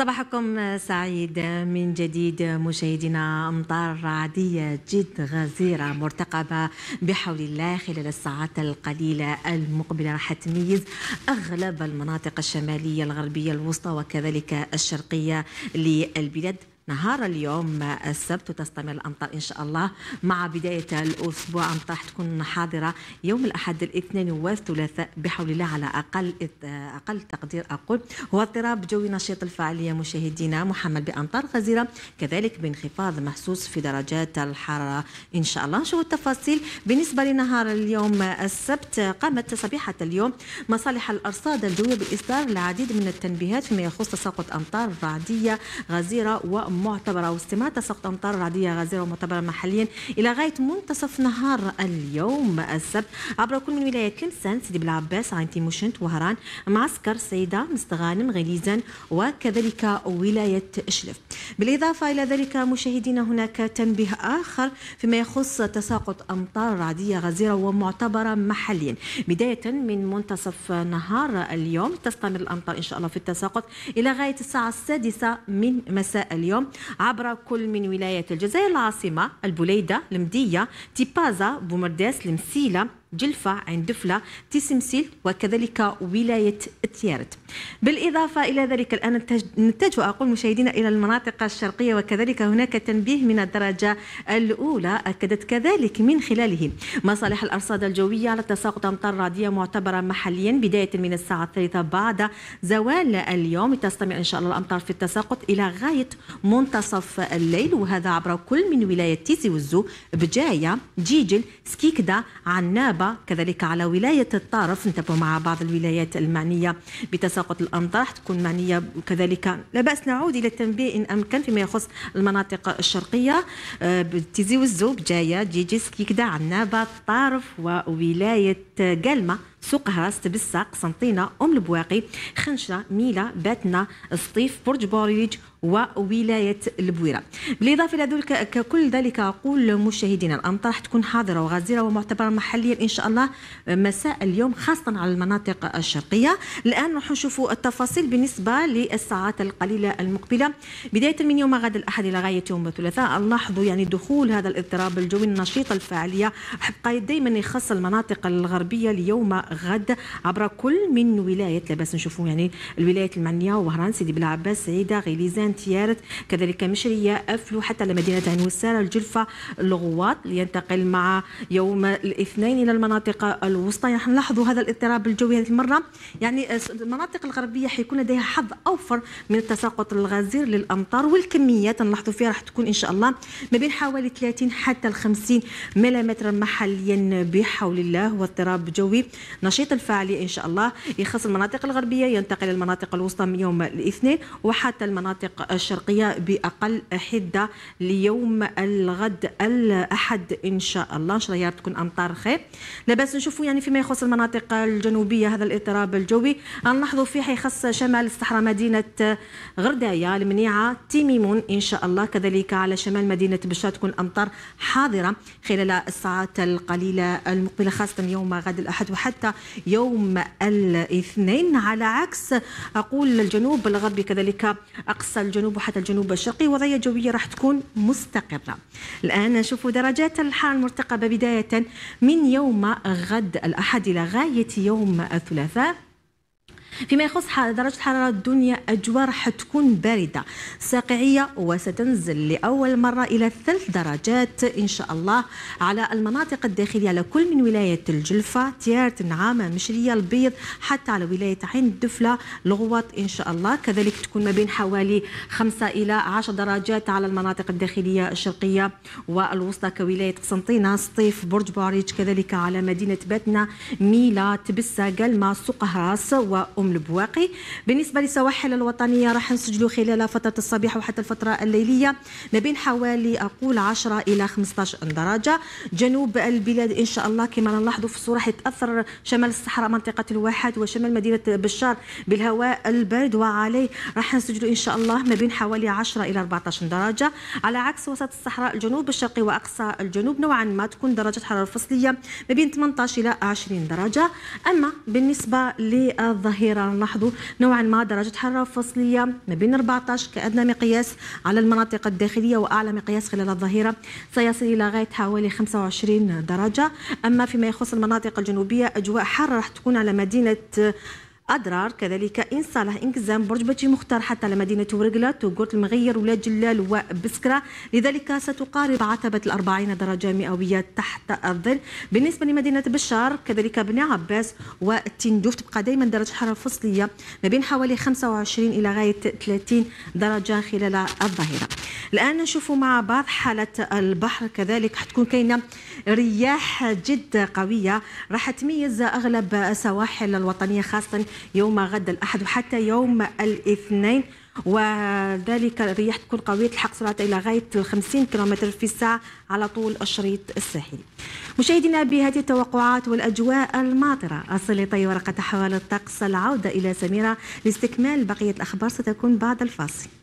صباحكم سعيد من جديد مشاهدينا امطار عاديه جد غزيره مرتقبه بحول الله خلال الساعات القليله المقبله راح تميز اغلب المناطق الشماليه الغربيه الوسطى وكذلك الشرقيه للبلاد نهار اليوم السبت وتستمر الأمطار إن شاء الله مع بداية الأسبوع أمطار تكون حاضرة يوم الأحد الاثنين والثلاثاء بحول الله على أقل أقل تقدير أقول هو اضطراب جوي نشيط الفعالية مشاهدينا محمل بأمطار غزيرة كذلك بانخفاض محسوس في درجات الحرارة إن شاء الله نشوف التفاصيل بالنسبة لنهار اليوم السبت قامت صبيحة اليوم مصالح الأرصاد الجوية بإصدار العديد من التنبيهات فيما يخص تساقط أمطار رعدية غزيرة و معتبرة وسط تساقط أمطار رعدية غزيرة ومعتبرة محليا إلى غاية منتصف نهار اليوم السبت عبر كل من ولايات لمسان سيدي بلعباس عين تيموشنت وهران معسكر سيدة مستغانم غليزان وكذلك ولاية شلف بالإضافة إلى ذلك مشاهدينا هناك تنبيه آخر فيما يخص تساقط أمطار رعدية غزيرة ومعتبرة محليا بداية من منتصف نهار اليوم تستمر الأمطار إن شاء الله في التساقط إلى غاية الساعة السادسة من مساء اليوم عبر كل من ولايات الجزائر العاصمة البوليدة المدية تيبازا بومرداس المسيلة جلفة عين دفلة تسمسيل وكذلك ولاية تيارت بالإضافة إلى ذلك الآن نتجه أقول مشاهدينا إلى المناطق الشرقية وكذلك هناك تنبيه من الدرجة الأولى أكدت كذلك من خلاله مصالح الأرصاد الجوية على تساقط أمطار رعدية معتبرة محليا بداية من الساعة الثالثة بعد زوال اليوم تستمر إن شاء الله الأمطار في التساقط إلى غاية منتصف الليل وهذا عبر كل من ولاية تيزي وزو بجاية جيجل سكيكدا عناب الصعبة كذلك على ولاية الطرف نتابعوا مع بعض الولايات المعنية بتساقط الأمطار تكون معنية كذلك لا بأس نعود إلى التنبيه إن أمكن فيما يخص المناطق الشرقية آه، تيزي وزو جاية جيجيس كيكدا عنابة الطرف وولاية آه، قلمة سوقها ستبسة قسنطينة أم البواقي خنشة ميلا باتنا سطيف برج بوريج وولاية البويرة بالإضافة إلى ذلك ككل ذلك أقول مشاهدينا الأمطار تكون حاضرة وغزيرة ومعتبرة محليا إن شاء الله مساء اليوم خاصة على المناطق الشرقية الآن راح نشوفوا التفاصيل بالنسبة للساعات القليلة المقبلة بداية من يوم غد الأحد إلى غاية يوم الثلاثاء نلاحظوا يعني دخول هذا الاضطراب الجوي النشيط الفاعلية حقا دائما يخص المناطق الغربية ليوم غد عبر كل من ولايات لاباس نشوفوا يعني الولايات المعنيه وهران سيدي بلعباس سعيده غليزان تيارت كذلك مشريه افلو حتى لمدينه عين وساره الجلفه الغواط لينتقل مع يوم الاثنين الى المناطق الوسطى نحن يعني نلاحظوا هذا الاضطراب الجوي هذه المره يعني آه، المناطق الغربيه حيكون لديها حظ اوفر من التساقط الغزير للامطار والكميات نلاحظوا فيها راح تكون ان شاء الله ما بين حوالي 30 حتى ال 50 ملم محليا بحول الله واضطراب جوي نشيط الفاعلي إن شاء الله يخص المناطق الغربية ينتقل للمناطق الوسطى يوم الاثنين وحتى المناطق الشرقية بأقل حدة ليوم الغد الأحد إن شاء الله إن شاء الله تكون أمطار خير لاباس نشوفوا يعني فيما يخص المناطق الجنوبية هذا الاضطراب الجوي نلاحظوا فيه يخص شمال الصحراء مدينة غرداية المنيعة تيميمون إن شاء الله كذلك على شمال مدينة بشار تكون الأمطار حاضرة خلال الساعات القليلة المقبلة خاصة يوم غد الأحد وحتى يوم الاثنين على عكس أقول الجنوب الغربي كذلك أقصى الجنوب وحتى الجنوب الشرقي وضعية جوية راح تكون مستقرة الآن نشوف درجات الحرارة المرتقبة بداية من يوم غد الأحد إلى غاية يوم الثلاثاء فيما يخص درجة حرارة الدنيا أجواء راح تكون باردة ساقعية وستنزل لأول مرة إلى ثلاث درجات إن شاء الله على المناطق الداخلية على كل من ولاية الجلفة تيارت نعامة مشرية البيض حتى على ولاية عين الدفلة الغواط إن شاء الله كذلك تكون ما بين حوالي 5 إلى 10 درجات على المناطق الداخلية الشرقية والوسطى كولاية قسنطينة سطيف برج بوريج كذلك على مدينة باتنا ميلا تبسة قلمة هراس وأم البواقي بالنسبة للسواحل الوطنية راح نسجلوا خلال فترة الصباح وحتى الفترة الليلية ما بين حوالي أقول 10 إلى 15 درجة جنوب البلاد إن شاء الله كما نلاحظوا في الصورة حيتأثر شمال الصحراء منطقة الواحد وشمال مدينة بشار بالهواء البارد وعليه راح نسجلوا إن شاء الله ما بين حوالي 10 إلى 14 درجة على عكس وسط الصحراء الجنوب الشرقي وأقصى الجنوب نوعا ما تكون درجة حرارة فصلية ما بين 18 إلى 20 درجة أما بالنسبة للظهيرة راح نلاحظوا نوعا ما درجه حراره فصليه ما بين 14 كادنى مقياس على المناطق الداخليه واعلى مقياس خلال الظهيره سيصل الى غايه حوالي 25 درجه اما فيما يخص المناطق الجنوبيه اجواء حاره راح تكون على مدينه أضرار كذلك إن صالح إنكزام برج بتي مختار حتى لمدينة ورقلة توقوت المغير ولاد جلال وبسكرة لذلك ستقارب عتبة الأربعين درجة مئوية تحت الظل بالنسبة لمدينة بشار كذلك بني عباس والتندوف تبقى دائما درجة حرارة فصلية ما بين حوالي 25 إلى غاية 30 درجة خلال الظهيرة الآن نشوف مع بعض حالة البحر كذلك حتكون كاينة رياح جد قوية راح تميز أغلب السواحل الوطنية خاصة يوم غد الأحد وحتى يوم الاثنين وذلك الرياح تكون قوية الحق سرعتها إلى غاية 50 كم في الساعة على طول الشريط الساحلي مشاهدينا بهذه التوقعات والأجواء الماطرة طي ورقة حوالي الطقس العودة إلى سميرة لاستكمال بقية الأخبار ستكون بعد الفاصل